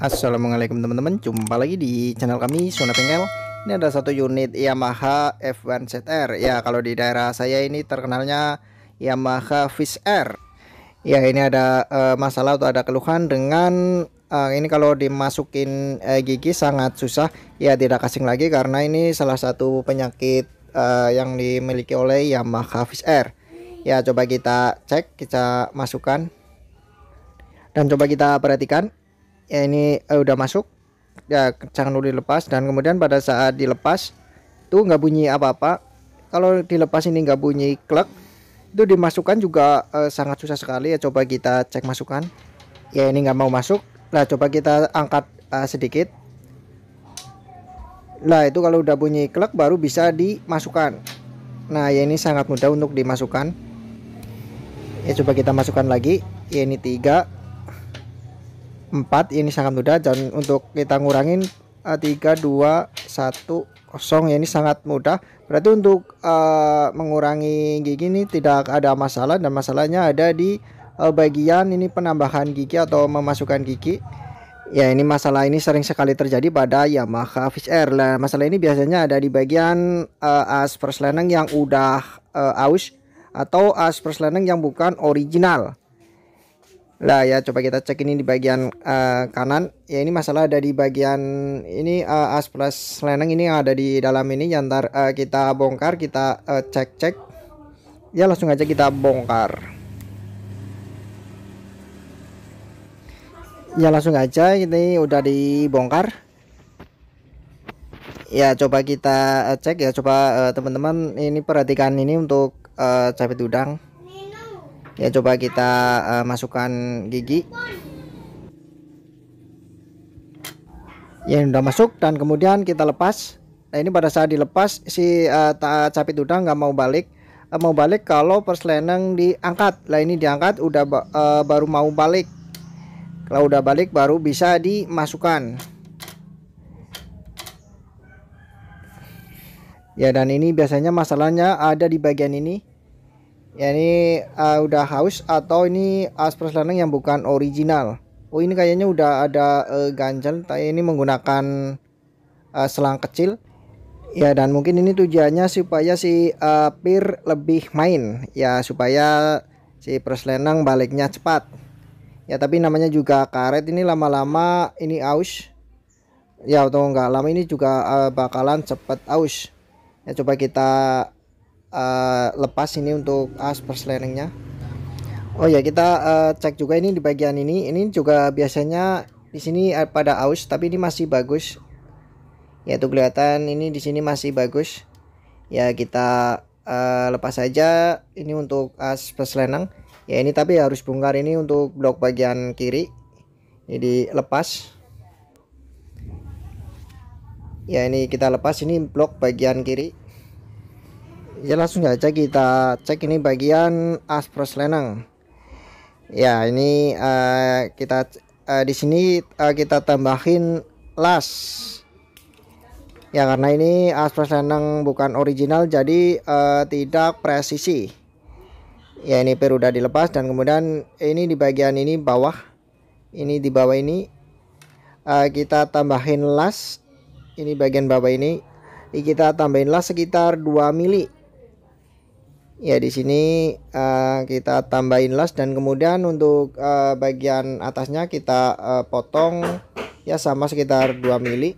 Assalamualaikum teman-teman Jumpa lagi di channel kami Sona Pengel Ini ada satu unit Yamaha F1 ZR Ya kalau di daerah saya ini terkenalnya Yamaha Fish Air Ya ini ada uh, masalah atau ada keluhan dengan uh, Ini kalau dimasukin uh, gigi sangat susah Ya tidak asing lagi karena ini salah satu penyakit uh, Yang dimiliki oleh Yamaha Fish Air Ya coba kita cek kita masukkan Dan coba kita perhatikan ya ini eh, udah masuk ya jangan dulu dilepas dan kemudian pada saat dilepas tuh nggak bunyi apa-apa kalau dilepas ini nggak bunyi klek itu dimasukkan juga eh, sangat susah sekali ya coba kita cek masukan ya ini nggak mau masuk lah coba kita angkat eh, sedikit lah itu kalau udah bunyi klek baru bisa dimasukkan nah ya ini sangat mudah untuk dimasukkan ya coba kita masukkan lagi ya ini tiga 4 ini sangat mudah dan untuk kita ngurangin uh, 3 2 1 kosong ya ini sangat mudah berarti untuk uh, mengurangi gigi ini tidak ada masalah dan masalahnya ada di uh, bagian ini penambahan gigi atau memasukkan gigi ya ini masalah ini sering sekali terjadi pada Yamaha Fish Air lah masalah ini biasanya ada di bagian uh, as perseleneng yang udah uh, aus atau as perseleneng yang bukan original lah ya coba kita cek ini di bagian uh, kanan. Ya ini masalah ada di bagian ini uh, as plus leneng ini ada di dalam ini yang ntar uh, kita bongkar, kita uh, cek-cek. ya langsung aja kita bongkar. Ya langsung aja ini udah dibongkar. Ya coba kita cek ya coba teman-teman uh, ini perhatikan ini untuk uh, capit udang ya coba kita uh, masukkan gigi ya sudah masuk dan kemudian kita lepas nah ini pada saat dilepas si uh, capit udang nggak mau balik uh, mau balik kalau persleneng diangkat Nah ini diangkat udah ba uh, baru mau balik kalau udah balik baru bisa dimasukkan ya dan ini biasanya masalahnya ada di bagian ini ya ini uh, udah haus atau ini aspres lanang yang bukan original oh ini kayaknya udah ada uh, eh, ganjel tapi ini menggunakan uh, selang kecil ya dan mungkin ini tujuannya supaya si uh, pir lebih main ya supaya si preslenang baliknya cepat ya tapi namanya juga karet ini lama-lama ini aus ya atau enggak lama ini juga uh, bakalan cepat aus ya coba kita uh, lepas ini untuk as leringnya Oh ya kita uh, cek juga ini di bagian ini ini juga biasanya di sini eh, pada aus tapi ini masih bagus yaitu kelihatan ini di sini masih bagus ya kita uh, lepas saja ini untuk as lenang ya ini tapi harus bongkar ini untuk blok bagian kiri jadi lepas ya ini kita lepas ini blok bagian kiri ya langsung aja kita cek ini bagian aspros lenang ya ini uh, kita uh, di sini uh, kita tambahin las ya karena ini aspros lenang bukan original jadi uh, tidak presisi ya ini per udah dilepas dan kemudian ini di bagian ini bawah ini di bawah ini uh, kita tambahin las ini bagian bawah ini kita tambahin las sekitar 2 mili ya di sini uh, kita tambahin las dan kemudian untuk uh, bagian atasnya kita uh, potong ya sama sekitar 2 mili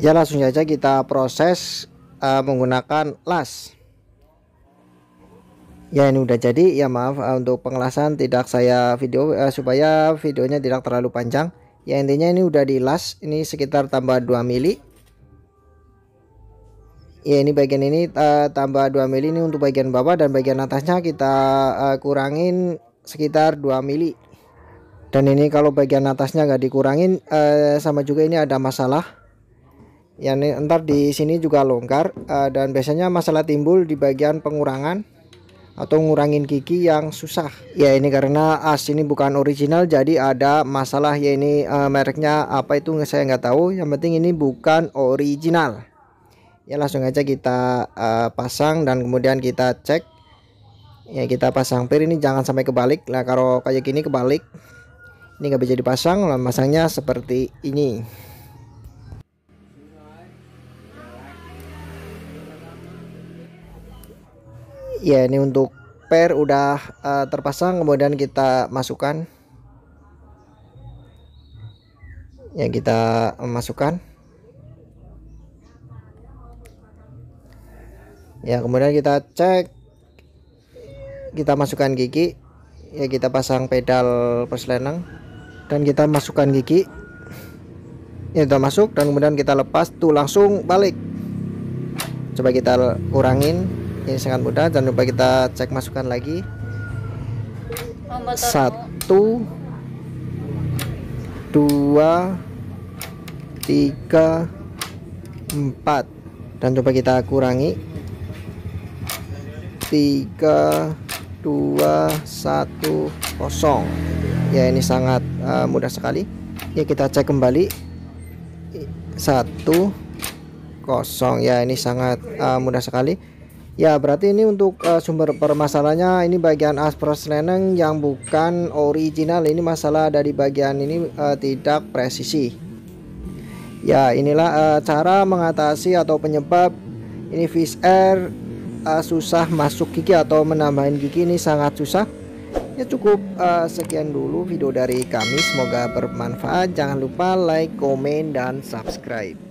ya langsung saja kita proses uh, menggunakan las ya ini udah jadi ya maaf uh, untuk pengelasan tidak saya video uh, supaya videonya tidak terlalu panjang ya intinya ini udah di las ini sekitar tambah 2 mili ya ini bagian ini uh, tambah 2 mili ini untuk bagian bawah dan bagian atasnya kita eh, kurangin sekitar 2 mili dan ini kalau bagian atasnya nggak dikurangin eh, sama juga ini ada masalah yang ntar di sini juga longgar dan biasanya masalah timbul di bagian pengurangan atau ngurangin gigi yang susah ya ini karena as ini bukan original jadi ada masalah ya ini mereknya apa itu saya nggak tahu yang penting ini bukan original ya langsung aja kita uh, pasang dan kemudian kita cek ya kita pasang pir ini jangan sampai kebalik lah kalau kayak gini kebalik ini nggak bisa dipasang lah masangnya seperti ini ya ini untuk per udah uh, terpasang kemudian kita masukkan ya kita masukkan ya kemudian kita cek kita masukkan gigi ya kita pasang pedal persleneng dan kita masukkan gigi ini ya, sudah masuk dan kemudian kita lepas tuh langsung balik coba kita kurangin ini sangat mudah jangan lupa kita cek masukkan lagi satu dua tiga empat dan coba kita kurangi 3 kosong ya ini sangat uh, mudah sekali ya kita cek kembali kosong ya ini sangat uh, mudah sekali ya berarti ini untuk uh, sumber permasalahannya ini bagian aspros leneng yang bukan original ini masalah dari bagian ini uh, tidak presisi ya inilah uh, cara mengatasi atau penyebab ini vis air uh, susah masuk gigi atau menambahin gigi ini sangat susah ya cukup uh, sekian dulu video dari kami semoga bermanfaat jangan lupa like komen dan subscribe